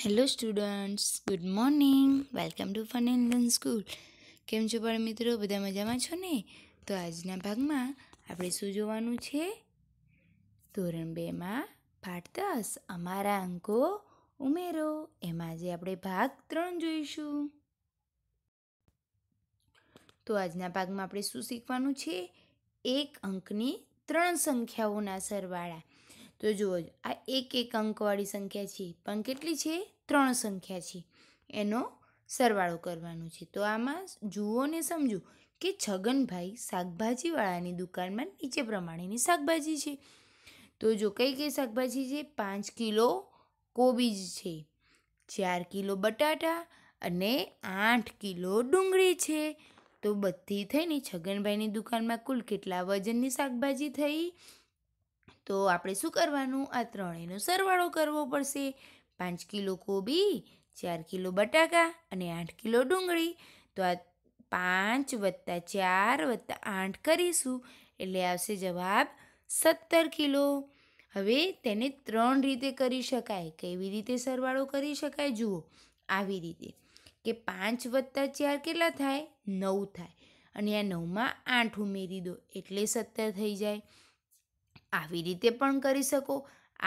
hello students good morning welcome to fun and school કેમ છો પણ મિત્રો બધા મજામાં છો ને તો આજના ભાગમાં આપણે શું જોવાનું છે ધોરણ બેમાં પાઠ દસ અમારા અંકો ઉમેરો એમાં આજે આપણે ભાગ ત્રણ જોઈશું તો આજના ભાગમાં આપણે શું શીખવાનું છે એક અંકની ત્રણ સંખ્યાઓના સરવાળા તો જુઓ આ એક એક અંકવાળી સંખ્યા છે પણ કેટલી છે ત્રણ સંખ્યા છે એનો સરવાળો કરવાનો છે તો આમાં જુઓ ને સમજો કે છગનભાઈ શાકભાજીવાળાની દુકાનમાં નીચે પ્રમાણેની શાકભાજી છે તો જો કઈ કઈ શાકભાજી છે પાંચ કિલો કોબીજ છે ચાર કિલો બટાટા અને આઠ કિલો ડુંગળી છે તો બધી થઈને છગનભાઈની દુકાનમાં કુલ કેટલા વજનની શાકભાજી થઈ તો આપણે શું કરવાનું આ ત્રણેયનો સરવાળો કરવો પડશે પાંચ કિલો કોબી ચાર કિલો બટાકા અને આઠ કિલો ડુંગળી તો આ પાંચ વત્તા ચાર વત્તા આઠ કરીશું એટલે આવશે જવાબ સત્તર કિલો હવે તેને ત્રણ રીતે કરી શકાય કેવી રીતે સરવાળો કરી શકાય જુઓ આવી રીતે કે પાંચ વત્તા ચાર કેટલા થાય નવ થાય અને આ નવમાં આઠ ઉમેરી દો એટલે સત્તર થઈ જાય આવી રીતે પણ કરી શકો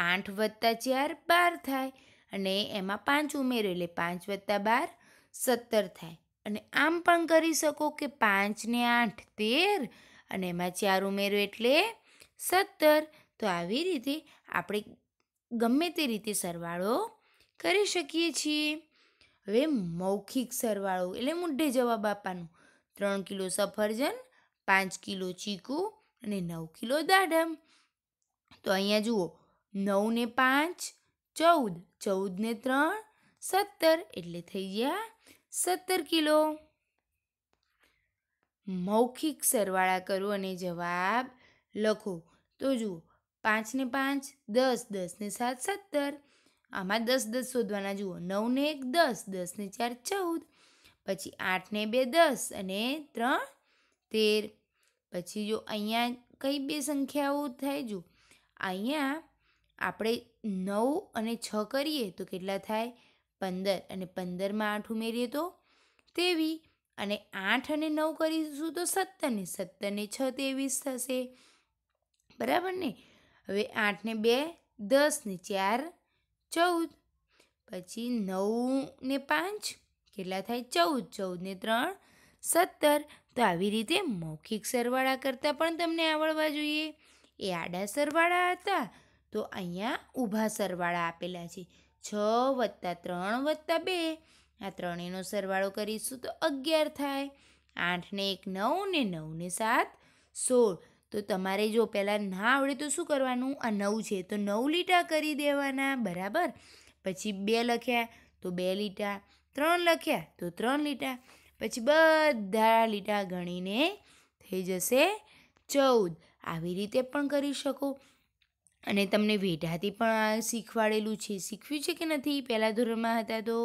આઠ વત્તા ચાર બાર થાય અને એમાં પાંચ ઉમેરો એટલે પાંચ વત્તા બાર સત્તર થાય અને આમ પણ કરી શકો કે પાંચને આઠ તેર અને એમાં ચાર ઉમેરો એટલે સત્તર તો આવી રીતે આપણે ગમે તે રીતે સરવાળો કરી શકીએ છીએ હવે મૌખિક સરવાળો એટલે મુઢે જવાબ આપવાનું ત્રણ કિલો સફરજન પાંચ કિલો ચીકુ અને નવ કિલો દાડમ તો અહીંયા જુઓ નવને પાંચ ચૌદ ચૌદને ત્રણ સત્તર એટલે થઈ ગયા સત્તર કિલો મૌખિક સરવાળા કરો અને જવાબ લખો તો જુઓ પાંચને પાંચ દસ દસને સાત સત્તર આમાં દસ દસ શોધવાના જુઓ નવને એક દસ દસને ચાર ચૌદ પછી આઠને બે દસ અને ત્રણ તેર પછી જો અહીંયા કઈ બે સંખ્યાઓ થાય જુઓ અહીંયા આપણે નવ અને છ કરીએ તો કેટલા થાય પંદર અને પંદરમાં આઠ ઉમેરીએ તો તેવી અને આઠ અને નવ કરીશું તો સત્તર ને સત્તર ને છ તેવીસ થશે બરાબર ને હવે આઠને બે દસ ને ચાર ચૌદ પછી નવ ને પાંચ કેટલા થાય ચૌદ ચૌદ ને ત્રણ સત્તર તો આવી રીતે મૌખિક સરવાળા કરતાં પણ તમને આવડવા જોઈએ એ આડા સરવાળા હતા તો અહીંયા ઊભા સરવાળા આપેલા છે છ વત્તા ત્રણ વત્તા બે આ ત્રણેયનો સરવાળો કરીશું તો અગિયાર થાય આઠને એક નવ ને નવને સાત સોળ તો તમારે જો પહેલાં ના આવડે તો શું કરવાનું આ નવ છે તો નવ લીટા કરી દેવાના બરાબર પછી બે લખ્યા તો બે લીટા ત્રણ લખ્યા તો ત્રણ લીટા પછી બધા લીટા ગણીને થઈ જશે ચૌદ આવી રીતે પણ કરી શકો અને તમને વેઢાથી પણ આ શીખવાડેલું છે શીખવ્યું છે કે નથી પહેલાં ધોરણમાં હતા તો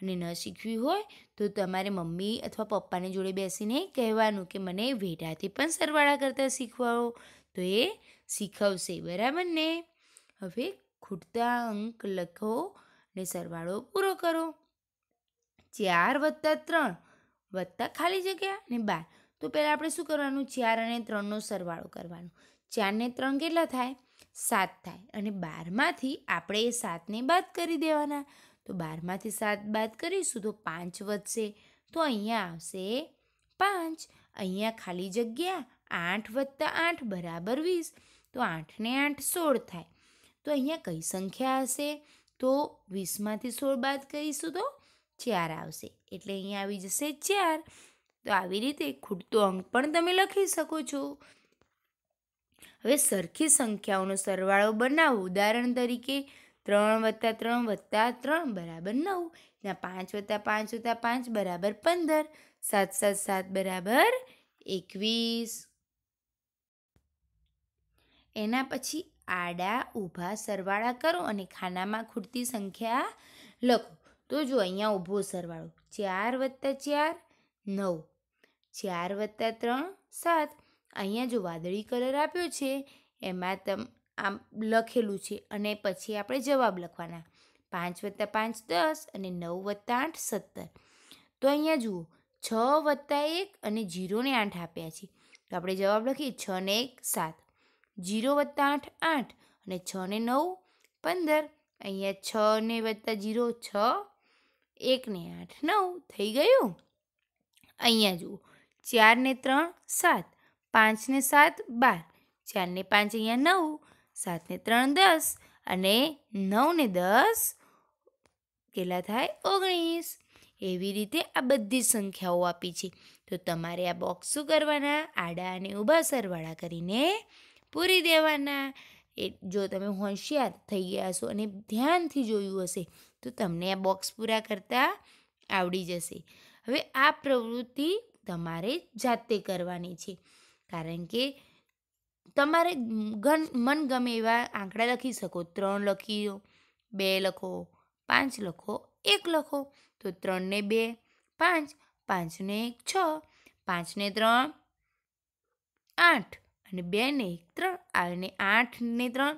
અને ન શીખવી હોય તો તમારે મમ્મી અથવા પપ્પાને જોડે બેસીને કહેવાનું કે મને વેઢાથી પણ સરવાળા કરતાં શીખવાડો તો એ શીખવશે બરાબર ને હવે ખૂટતા અંક લખો ને સરવાળો પૂરો કરો ચાર વત્તા ત્રણ વત્તા ખાલી જગ્યા ને બાર તો પહેલાં આપણે શું કરવાનું ચાર અને ત્રણનો સરવાળો કરવાનો ચારને ત્રણ કેટલા થાય સાત થાય અને બારમાંથી આપણે એ સાતને બાદ કરી દેવાના તો બારમાંથી સાત બાદ કરીશું તો પાંચ વધશે તો અહીંયા આવશે પાંચ અહીંયા ખાલી જગ્યા આઠ વત્તા આઠ બરાબર વીસ તો આઠને આઠ સોળ થાય તો અહીંયા કઈ સંખ્યા હશે તો વીસમાંથી સોળ બાદ કરીશું તો ચાર આવશે એટલે અહીંયા આવી જશે ચાર તો આવી રીતે ખૂટતો અંક પણ તમે લખી શકો છો હવે સરખી સંખ્યાઓનો સરવાળો બનાવો ઉદાહરણ તરીકે ત્રણ વત્તા ત્રણ વત્તા ત્રણ બરાબર નવ ત્યાં પાંચ વત્તા પાંચ વત્તા પાંચ બરાબર પંદર સાત સાત સાત બરાબર એકવીસ એના પછી આડા ઊભા સરવાળા કરો અને ખાનામાં ખૂટતી સંખ્યા લખો તો જો અહીંયા ઊભો સરવાળો ચાર વત્તા ચાર નવ ચાર વત્તા ત્રણ સાત અહીંયા જો વાદળી કલર આપ્યો છે એમાં તમ આમ લખેલું છે અને પછી આપણે જવાબ લખવાના પાંચ વત્તા પાંચ દસ અને નવ વત્તા આઠ સત્તર તો અહીંયા જુઓ છ વત્તા એક અને જીરોને આઠ આપ્યા છે તો આપણે જવાબ લખીએ છ ને એક સાત જીરો વત્તા આઠ આઠ અને છ ને નવ પંદર અહીંયા છ ને વત્તા જીરો છ એક ને આઠ નવ થઈ ગયું અહીંયા જુઓ ચારને ત્રણ સાત પાંચને સાત બાર ચારને પાંચ અહીંયા નવ સાતને ત્રણ દસ અને નવને દસ કેટલા થાય ઓગણીસ એવી રીતે આ બધી સંખ્યાઓ આપી છે તો તમારે આ બોક્સ શું કરવાના આડા અને ઊભા સરવાળા કરીને પૂરી દેવાના એ જો તમે હોશિયાર થઈ ગયા છો અને ધ્યાનથી જોયું હશે તો તમને આ બોક્સ પૂરા કરતાં આવડી જશે હવે આ પ્રવૃત્તિ તમારે જાતે કરવાની છે કારણ કે તમારે ગન મનગમે એવા આંકડા લખી શકો ત્રણ લખી બે લખો પાંચ લખો એક લખો તો ત્રણને બે પાંચ પાંચને એક છ પાંચને ત્રણ આઠ અને બેને એક ત્રણ અને આઠને ત્રણ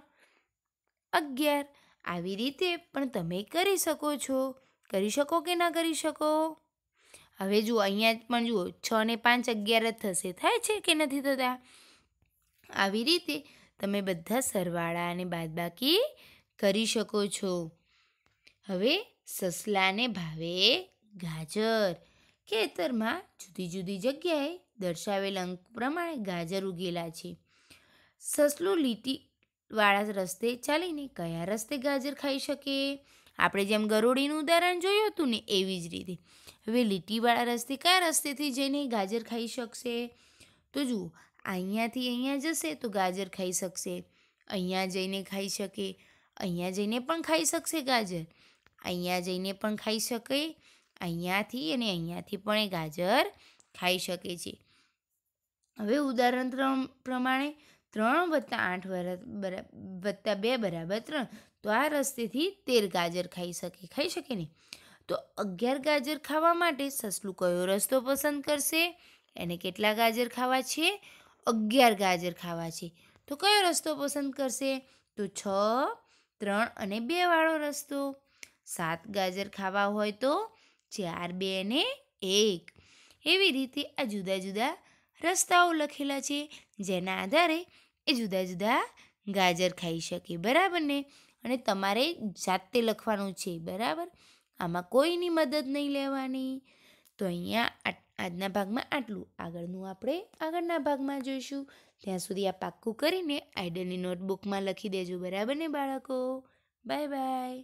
અગિયાર આવી રીતે પણ તમે કરી શકો છો કરી શકો કે ના કરી શકો હવે જુઓ અહીંયા પણ જુઓ છ ને પાંચ અગિયાર જ થશે થાય છે કે નથી થતા આવી રીતે તમે બધા સરવાળા અને બાદબાકી કરી શકો છો હવે સસલાને ભાવે ગાજર ખેતરમાં જુદી જુદી જગ્યાએ દર્શાવેલ અંક પ્રમાણે ગાજર ઉગેલા છે સસલું લીટીવાળા રસ્તે ચાલીને કયા રસ્તે ગાજર ખાઈ શકે આપણે જેમ ગરોળીનું ઉદાહરણ જોયું હતું ને એવી જ રીતે હવે લીટીવાળા રસ્તે કયા રસ્તેથી જઈને ગાજર ખાઈ શકશે તો જુઓ અહીંયાથી અહીંયા જશે તો ગાજર ખાઈ શકશે અહીંયા જઈને ખાઈ શકે અહીંયા જઈને પણ ખાઈ શકશે ગાજર અહીંયા જઈને પણ ખાઈ શકે અહીંયાથી અને અહીંયાથી પણ એ ગાજર ખાઈ શકે છે હવે ઉદાહરણ ત્રણ પ્રમાણે ત્રણ વત્તા આઠ વર્ષ બરા વત્તા બે બરાબર ત્રણ તો આ રસ્તેથી તેર ગાજર ખાઈ શકે ખાઈ શકે નહીં તો અગિયાર ગાજર ખાવા માટે સસલું કયો રસ્તો પસંદ કરશે એને કેટલા ગાજર ખાવા છે અગિયાર ગાજર ખાવા છે તો કયો રસ્તો પસંદ કરશે તો છ ત્રણ અને બે વાળો રસ્તો સાત ગાજર ખાવા હોય તો ચાર બે અને એક એવી રીતે આ જુદા જુદા રસ્તાઓ લખેલા છે જેના આધારે એ જુદા જુદા ગાજર ખાઈ શકે બરાબર ને અને તમારે જાતે લખવાનું છે બરાબર આમાં કોઈની મદદ નહીં લેવાની તો અહીંયા આજના ભાગમાં આટલું આગળનું આપણે આગળના ભાગમાં જોઈશું ત્યાં સુધી આ પાક્કું કરીને આઈડલની નોટબુકમાં લખી દેજો બરાબર ને બાળકો બાય બાય